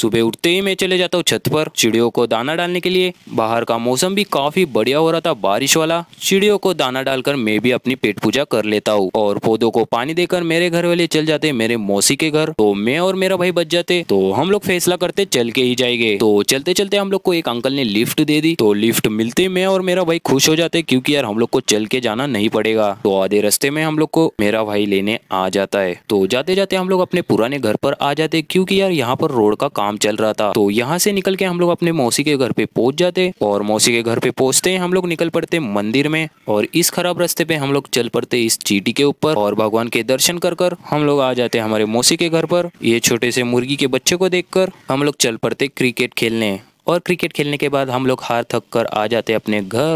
सुबह उठते ही मैं चले जाता हूँ छत पर चिड़ियों को दाना डालने के लिए बाहर का मौसम भी काफी बढ़िया हो रहा था बारिश वाला चिड़ियों को दाना डालकर मैं भी अपनी पेट पूजा कर लेता हूँ और पौधों को पानी देकर मेरे घर वाले चल जाते मेरे मौसी के घर तो मैं और मेरा भाई बच जाते तो हम लोग फैसला करते चल के ही जाएंगे तो चलते चलते हम लोग को एक अंकल ने लिफ्ट दे दी तो लिफ्ट मिलते मैं और मेरा भाई खुश हो जाते क्योंकि यार हम लोग को चल के जाना नहीं पड़ेगा तो आधे रस्ते में हम लोग को मेरा भाई लेने आ जाता है तो जाते जाते हम लोग अपने पुराने घर पर आ जाते क्योंकि यार यहाँ पर रोड का काम काम चल रहा था तो यहाँ से निकल के हम लोग अपने मौसी के घर पे पहुंच जाते और मौसी के घर पे पहुंचते हैं हम लोग निकल पड़ते मंदिर में और इस खराब रास्ते पे हम लोग चल पड़ते इस चीटी के ऊपर और भगवान के दर्शन कर कर हम लोग आ जाते हमारे मौसी के घर पर ये छोटे से मुर्गी के बच्चे को कर हम लोग चल पड़ते क्रिकेट खेलने और क्रिकेट खेलने के बाद हम लोग हार थक कर आ जाते अपने घर